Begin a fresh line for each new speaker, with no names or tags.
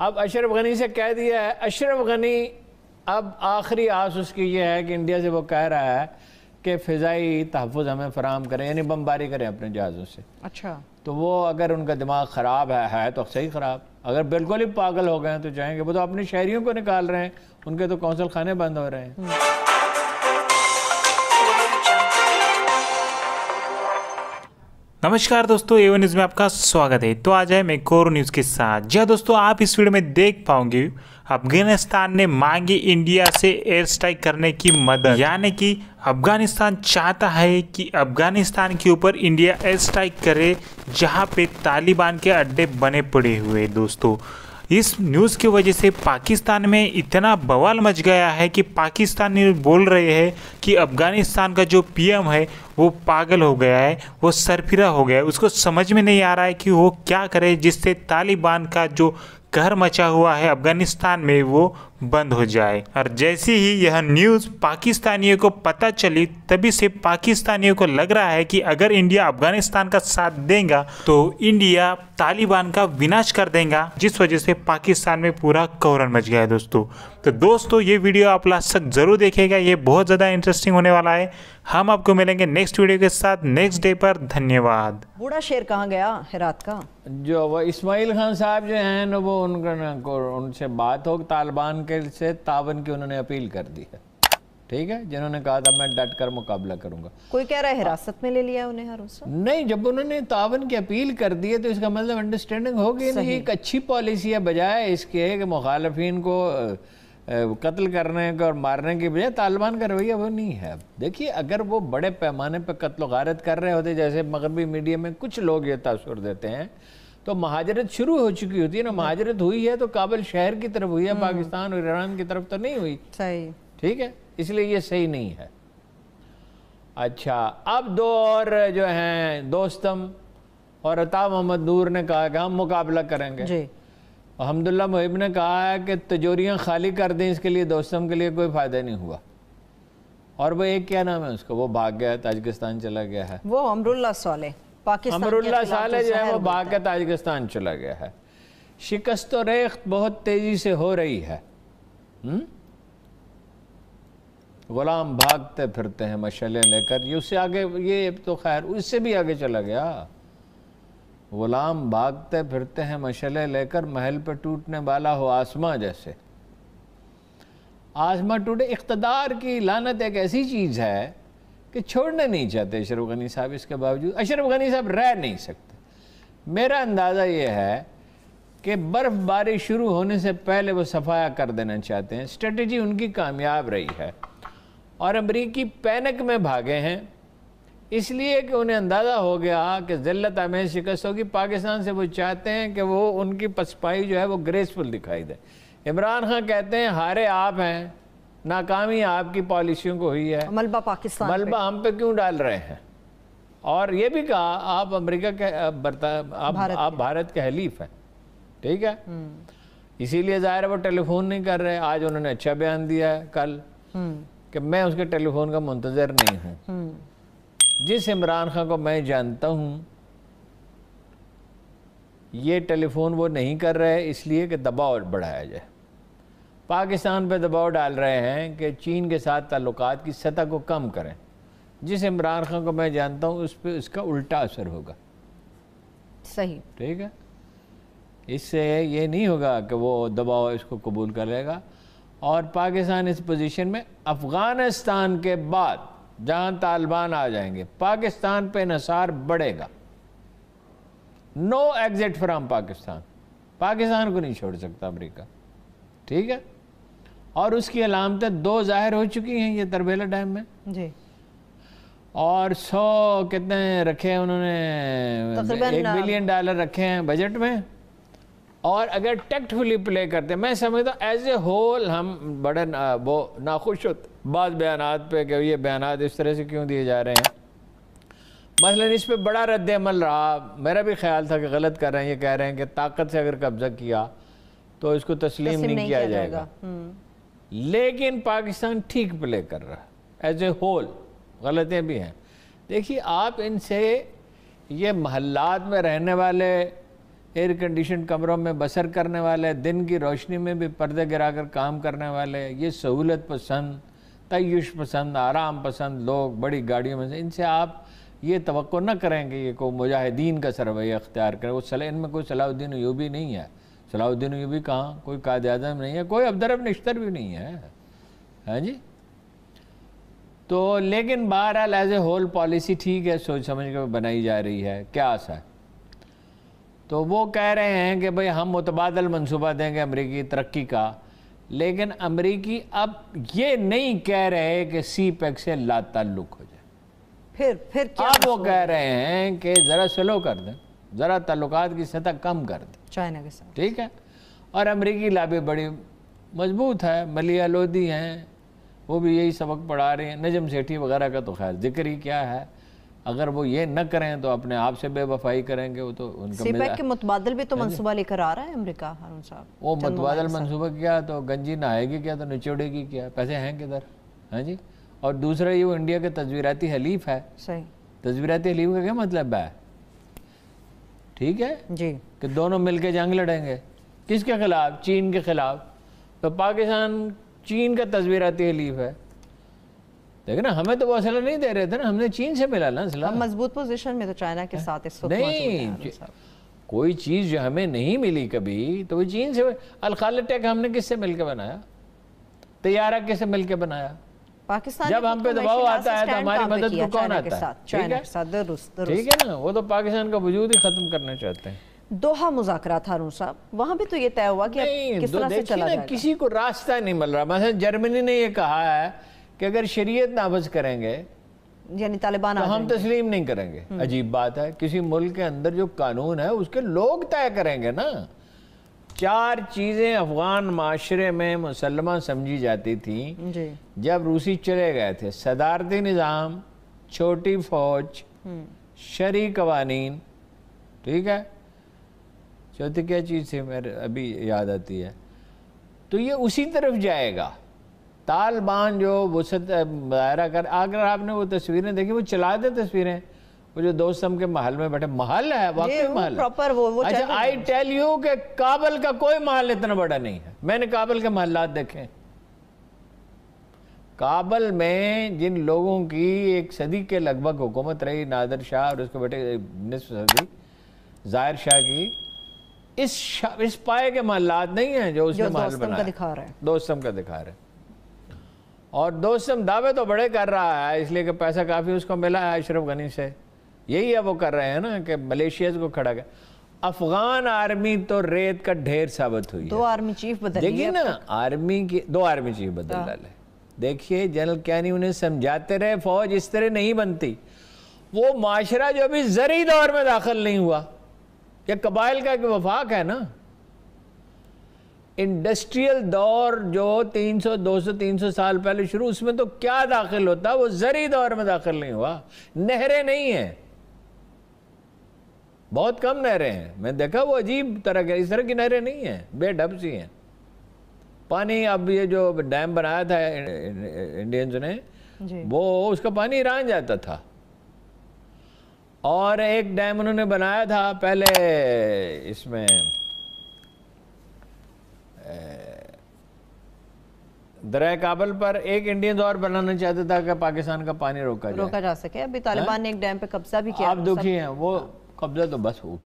अब अशरफ गनी से कह दिया है अशरफ गनी अब आखिरी आस उसकी ये है कि इंडिया से वो कह रहा है कि फ़िज़ाई तहफ़ हमें फ़राम करें यानी बमबारी करें अपने जहाज़ों से अच्छा तो वो अगर उनका दिमाग ख़राब है, है तो सही ख़राब अगर बिल्कुल ही पागल हो गए तो जाएंगे वो तो अपने शहरीों को निकाल रहे हैं उनके तो कौंसल खाने बंद हो रहे हैं हम्म।
नमस्कार दोस्तों एवन न्यूज़ में आपका स्वागत है तो आ जाए मैं कोरो न्यूज़ के साथ जी हाँ दोस्तों आप इस वीडियो में देख पाओगे अफगानिस्तान ने मांगी इंडिया से एयर स्ट्राइक करने की मदद यानी कि अफगानिस्तान चाहता है कि अफगानिस्तान के ऊपर इंडिया एयर स्ट्राइक करे जहां पे तालिबान के अड्डे बने पड़े हुए दोस्तों इस न्यूज़ की वजह से पाकिस्तान में इतना बवाल मच गया है कि पाकिस्तानी बोल रहे हैं कि अफ़गानिस्तान का जो पीएम है वो पागल हो गया है वो सरफिरा हो गया है उसको समझ में नहीं आ रहा है कि वो क्या करे जिससे तालिबान का जो कहर मचा हुआ है अफ़गानिस्तान में वो बंद हो जाए और जैसे ही यह न्यूज़ पाकिस्तानियों को पता चली तभी से पाकिस्तानियों को लग रहा है कि अगर इंडिया अफगानिस्तान का साथ देगा तो इंडिया तालिबान का विनाश कर देगा जिस वजह से पाकिस्तान में पूरा कौरन मच गया है दोस्तों तो दोस्तों ये वीडियो आप लास्ट तक ज़रूर देखेगा ये बहुत ज़्यादा इंटरेस्टिंग होने वाला है हम आपको मिलेंगे नेक्स्ट वीडियो के साथ नेक्स्ट डे पर धन्यवाद
बूढ़ा शेर कहाँ गया हिरात का जो इस्माइल खान साहब जो हैं वो उनका उनसे बात हो तालिबान के से तावन की उन्होंने अपील कर दी है ठीक है जिन्होंने कहा था मैं डट कर मुकाबला करूंगा कोई कह रहा है हिरासत में ले लिया उन्हें हर नहीं जब उन्होंने तावन की अपील कर दी है तो इसका मतलब अंडरस्टैंडिंग होगी नहीं एक अच्छी पॉलिसी है बजाय इसके कि मुखालफी को कत्ल करने का और मारने की बजाय तालिबान का रवैया वो नहीं है देखिए अगर वो बड़े पैमाने पर कत्ल गारत कर रहे होते जैसे मगरबी मीडिया में कुछ लोग ये तासर देते हैं तो महाजरत शुरू हो चुकी होती है ना महाजरत हुई है तो काबिल शहर की तरफ हुई है हम्म। पाकिस्तान और ईरान की तरफ तो नहीं हुई सही ठीक है इसलिए ये सही नहीं है अच्छा अब दो और जो हैं दोस्तम और अता मोहम्मद नूर ने कहा कि हम मुकाबला करेंगे जी मुहिब ने कहा है कि तजोरियाँ खाली कर दें इसके लिए दोस्तम के लिए कोई फ़ायदा नहीं हुआ और वो एक क्या नाम है उसको वो भाग गया ताजिकिस्तान चला गया है वो
अमरुल्ला सोले अमरुल्ला साले तो जो है वो
ताजिकिस्तान चला गया है शिकस्त रेख बहुत तेज़ी से हो रही है हम्म? गुलाम भागते फिरते हैं मशले लेकर ये उससे आगे ये तो खैर उससे भी आगे चला गया गुलाम भागते फिरते हैं मशले लेकर महल पर टूटने वाला हो आसमां जैसे आसमां टूटे इकतदार की लानत एक ऐसी चीज़ है कि छोड़ना नहीं चाहते अशरफ गनी साहब इसके बावजूद अशरफ गनी साहब रह नहीं सकते मेरा अंदाज़ा ये है कि बर्फ़बारी शुरू होने से पहले वो सफाया कर देना चाहते हैं स्ट्रेटजी उनकी कामयाब रही है और अमरीकी पैनिक में भागे हैं इसलिए कि उन्हें अंदाज़ा हो गया कि ज़िल्त आमेज शिकस्त होगी पाकिस्तान से वो चाहते हैं कि वो उनकी पसपाई जो है वो ग्रेसफुल दिखाई दे इमरान खान कहते हैं हारे आप हैं नाकामी आपकी पॉलिसियों को हुई है मलबा पाकिस्तान मलबा हम पे क्यों डाल रहे हैं और ये भी कहा आप अमेरिका के आप भारत आप भारत के हलीफ हैं ठीक है हम्म। इसीलिए ज़ाहिर है वो टेलीफोन नहीं कर रहे आज उन्होंने अच्छा बयान दिया है कल हम्म। कि मैं उसके टेलीफोन का मुंतज़र नहीं हूँ
हम्म।
जिस इमरान खान को मैं जानता हूँ ये टेलीफोन वो नहीं कर रहे इसलिए कि दबाव बढ़ाया जाए पाकिस्तान पर दबाव डाल रहे हैं कि चीन के साथ ताल्लुक की सतह को कम करें जिस इमरान खान को मैं जानता हूँ उस पर उसका उल्टा असर होगा सही ठीक है इससे ये नहीं होगा कि वो दबाव इसको कबूल कर लेगा और पाकिस्तान इस पोजीशन में अफ़गानिस्तान के बाद जहां तालिबान आ जाएंगे पाकिस्तान पे नसार बढ़ेगा no exit from Pakistan Pakistan को नहीं छोड़ सकता अमेरिका ठीक है और उसकी अलामतें दो ज़ाहिर हो चुकी हैं ये तरबेला डैम में जी और सौ कितने रखे हैं उन्होंने एक बिलियन डॉलर रखे हैं बजट में और अगर टेक्टफुली प्ले करते मैं समझता हूँ एज ए होल हम बड़े ना, वो नाखुश होते बाद बयान पे कि ये बयान इस तरह से क्यों दिए जा रहे हैं मसलन इस पर बड़ा रद्द अमल रहा मेरा भी ख्याल था कि गलत कर रहे हैं ये कह रहे हैं कि ताकत से अगर कब्जा किया तो इसको तस्लीम, तस्लीम नहीं, नहीं किया जाएगा, जाएगा। हम्म। लेकिन पाकिस्तान ठीक प्ले कर रहा है एज ए होल गलतियाँ भी हैं देखिए आप इनसे ये महल्लात में रहने वाले एयर कंडीशन कमरों में बसर करने वाले दिन की रोशनी में भी पर्दे गिरा कर काम करने वाले ये सहूलत पसंद तयश पसंद आराम पसंद लोग बड़ी गाड़ियों में से इनसे आप ये तो ना करें कि ये कोई मुजाहिदीन का सरवैया अख्तियार करें वो सल इनमें कोई सलाहुद्दीन भी नहीं है सलाउद्दीन ये भी कहा कोई कायद अजम नहीं है कोई अब निश्तर भी नहीं है हैं जी तो लेकिन बहरहाल एज ए होल पॉलिसी ठीक है सोच समझ कर बनाई जा रही है क्या आशा है तो वो कह रहे हैं कि भाई हम मुतबादल मनसूबा देंगे अमरीकी तरक्की का लेकिन अमरीकी अब ये नहीं कह रहे कि सी पैक e से ला तल्लुक़ हो जाए फिर फिर क्या अब वो कह रहे हैं कि ज़रा स्लो कर दें ज़रा तल्लुक की सतह कम कर दी चाइना के साथ ठीक है और अमरीकी लाभे बड़ी मजबूत है मलिया लोधी हैं वो भी यही सबक पढ़ा रहे हैं नजम सेठी वगैरह का तो खैर जिक्र ही क्या है अगर वो ये न करें तो अपने आप से बेवफाई करेंगे वो तो उनका के मुतबादल भी तो हाँ मंसूबा लेकर आ रहा है अमेरिका हारून साहब वो मुतबादल मंसूबा क्या तो गंजी नहाएगी क्या तो निचोड़ेगी क्या पैसे हैं किधर हैं हाँ जी और दूसरा ये वो इंडिया के तजवीराती हलीफ है सही तस्वीराती हलीफ का क्या मतलब है ठीक है जी कि दोनों मिलके जंग लड़ेंगे किसके खिलाफ चीन के खिलाफ तो पाकिस्तान चीन का तस्वीर हलीफ है देखे ना हमें तो वो असला नहीं दे रहे थे ना हमने चीन से मिला ना असला
मजबूत पोजिशन में तो चाइना के साथ इस
वक्त नहीं कोई चीज़ जो हमें नहीं मिली कभी तो वो चीन से अलखाल टेक हमने किससे मिलकर बनाया तैयारा किससे मिलकर बनाया
पाकिस्तान जब हम पे दबाव तो आता है तो हमारी मदद को कौन आता है ठीक है साथ दुरुस्त
ठीक है ना वो तो पाकिस्तान का वजूद ही खत्म करना चाहते हैं दोहा मुजाकरा था रूस साहब वहां भी तो ये तय हुआ कि किस तरह से चला जाएगा किसी को रास्ता नहीं मिल रहा मतलब जर्मनी ने ये कहा है कि अगर शरीयत नाबज करेंगे
यानी तालिबान तो हम
तस्लीम नहीं करेंगे हम्म। अजीब बात है किसी मुल्क के अंदर जो कानून है उसके लोग तय करेंगे ना चार चीज़ें अफगान माशरे में मुसलमा समझी जाती थी जब रूसी चले गए थे सदारती निज़ाम छोटी फौज हम्म। शरी कवानी ठीक है चौथी क्या चीज़ थी मेरे अभी याद आती है तो ये उसी तरफ जाएगा तालिबान जो वसत दायरा कर अगर आपने वो तस्वीरें देखी वो चला दे तस्वीरें वो जो दोस्त हम के महल में बैठे महल है वाकई महल प्रॉपर वो वो अच्छा आई टेल यू के काबल का कोई महल इतना बड़ा नहीं है मैंने काबल के महल्लात देखे काबल में जिन लोगों की एक सदी के लगभग हुकूमत रही नादर शाह और उसके बेटे निसफ सदी जाहिर शाह की इस शा, इस पाए के महलात नहीं है जो उसने महल बना दिखा रहे हैं दोस्तम का दिखा रहे और दोस्तम दावे तो बड़े कर रहा है इसलिए कि पैसा काफ़ी उसको मिला है अशरफ गनी से यही अब वो कर रहे हैं ना कि मलेशिया को खड़ा कर अफगान आर्मी तो रेत का ढेर साबित हुई दो आर्मी चीफ बदल देखिए ना आर्मी की दो आर्मी चीफ बदल हाँ। डाले देखिए जनरल कैनी उन्हें समझाते रहे फौज इस तरह नहीं बनती वो माशरा जो अभी जरी दौर में दाखिल नहीं हुआ यह कबाइल का एक वफाक है ना इंडस्ट्रियल दौर जो 300 200 300 साल पहले शुरू उसमें तो क्या दाखिल होता वो जरी दौर में दाखिल नहीं हुआ नहरें नहीं हैं बहुत कम नहरें हैं मैं देखा वो अजीब तरह के इस तरह की नहरें नहीं हैं बेढब सी हैं पानी अब ये जो डैम बनाया था इंडियंस ने वो उसका पानी ईरान जाता था और एक डैम उन्होंने बनाया था पहले इसमें दरिया काबल पर एक इंडियन और बनाना चाहता था कि पाकिस्तान का पानी रोका जाए रोका
जा सके अभी तालिबान हाँ? ने एक डैम पे कब्जा भी किया आप दुखी हैं
वो हाँ। قبل أن أبثه